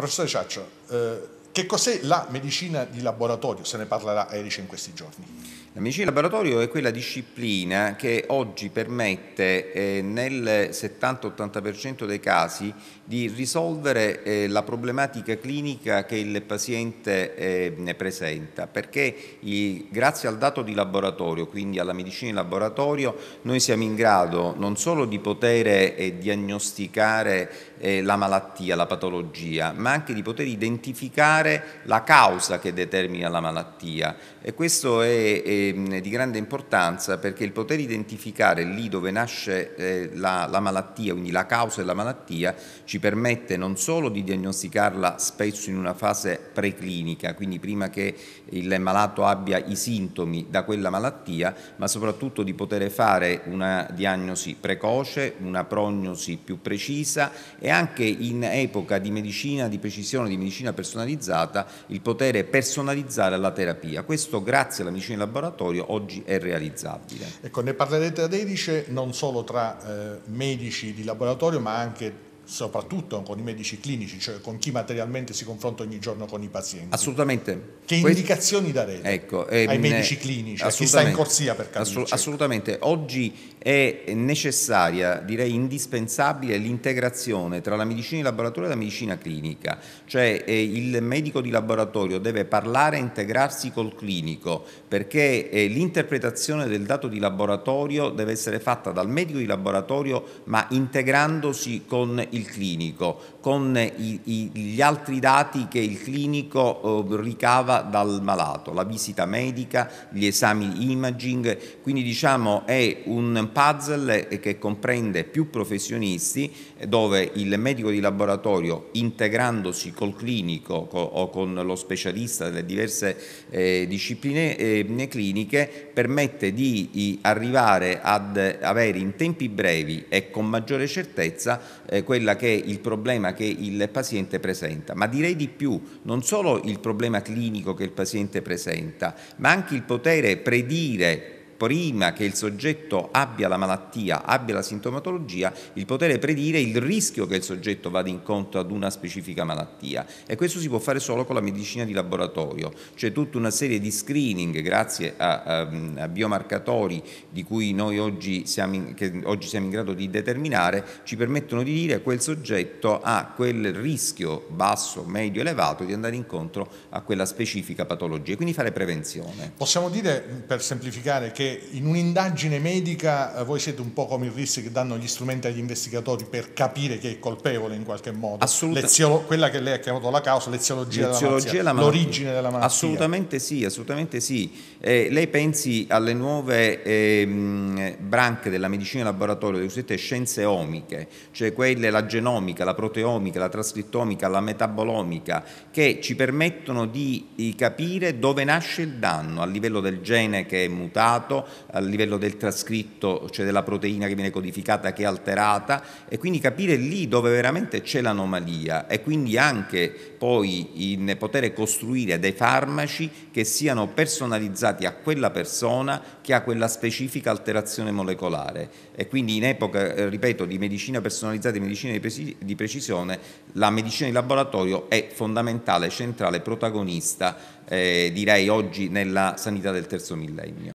Proč to je Che cos'è la medicina di laboratorio? Se ne parlerà Erice in questi giorni. La medicina di laboratorio è quella disciplina che oggi permette eh, nel 70-80% dei casi di risolvere eh, la problematica clinica che il paziente eh, ne presenta, perché i, grazie al dato di laboratorio, quindi alla medicina di laboratorio, noi siamo in grado non solo di poter eh, diagnosticare eh, la malattia, la patologia, ma anche di poter identificare cercare la causa che determina la malattia e questo è, mm, è di grande importanza perché il poter identificare lì dove nasce eh, la, la malattia, quindi la causa della malattia, ci permette non solo di diagnosticarla spesso in una fase preclinica, quindi prima che il malato abbia i sintomi da quella malattia, ma soprattutto di poter fare una diagnosi precoce, una prognosi più precisa e anche in epoca di medicina di precisione, di medicina personalizzata, automatizzata il potere personalizzare la terapia. Questo grazie alla medicina in laboratorio oggi è realizzabile. Ecco, ne parlerete ad Edice non solo tra eh, medici di laboratorio ma anche soprattutto con i medici clinici, cioè con chi materialmente si confronta ogni giorno con i pazienti. Assolutamente. Che indicazioni darete ecco, ehm, ai medici clinici, a chi sta in corsia per capirci? Assolut assolutamente. Oggi è necessaria, direi indispensabile, l'integrazione tra la medicina di laboratorio e la medicina clinica. Cioè eh, il medico di laboratorio deve parlare e integrarsi col clinico, perché eh, l'interpretazione del dato di laboratorio deve essere fatta dal medico di laboratorio, ma integrandosi con il il clinico con i, i, gli altri dati che il clinico eh, ricava dal malato, la visita medica, gli esami imaging, quindi diciamo è un puzzle eh, che comprende più professionisti eh, dove il medico di laboratorio integrandosi col clinico co, o con lo specialista delle diverse eh, discipline eh, cliniche permette di, di arrivare ad avere in tempi brevi e con maggiore certezza eh, quella quella che è il problema che il paziente presenta, ma direi di più, non solo il problema clinico che il paziente presenta, ma anche il potere predire prima che il soggetto abbia la malattia, abbia la sintomatologia, il potere predire il rischio che il soggetto vada incontro ad una specifica malattia e questo si può fare solo con la medicina di laboratorio, c'è tutta una serie di screening grazie a, a, ehm, a biomarcatori di cui noi oggi siamo, in, che oggi siamo in grado di determinare, ci permettono di dire che quel soggetto ha quel rischio basso, medio, elevato di andare incontro a quella specifica patologia, quindi fare prevenzione. Possiamo dire, per semplificare, che in un'indagine medica eh, voi siete un po' come il RIS che danno gli strumenti agli investigatori per capire chi è colpevole in qualche modo. Lezio, quella che lei ha chiamato la causa, l'eziologia, della malattia, malattia, l'origine della malattia. Assolutamente sì, assolutamente sì. Eh, lei pensi alle nuove eh, branche della medicina laboratorio, le cosiddette scienze omiche, cioè quelle, la genomica, la proteomica, la trascrittomica, la metabolomica, che ci permettono di capire dove nasce il danno a livello del gene che è mutato, a livello del trascritto cioè della proteina che viene codificata che è alterata e quindi capire lì dove veramente c'è l'anomalia e quindi anche poi in poter costruire dei farmaci che siano personalizzati a quella persona che ha quella specifica alterazione molecolare e quindi in epoca, eh, ripeto, di medicina personalizzata e medicina di precisione, la medicina di laboratorio è fondamentale, centrale, protagonista eh, direi oggi nella sanità del terzo millennio.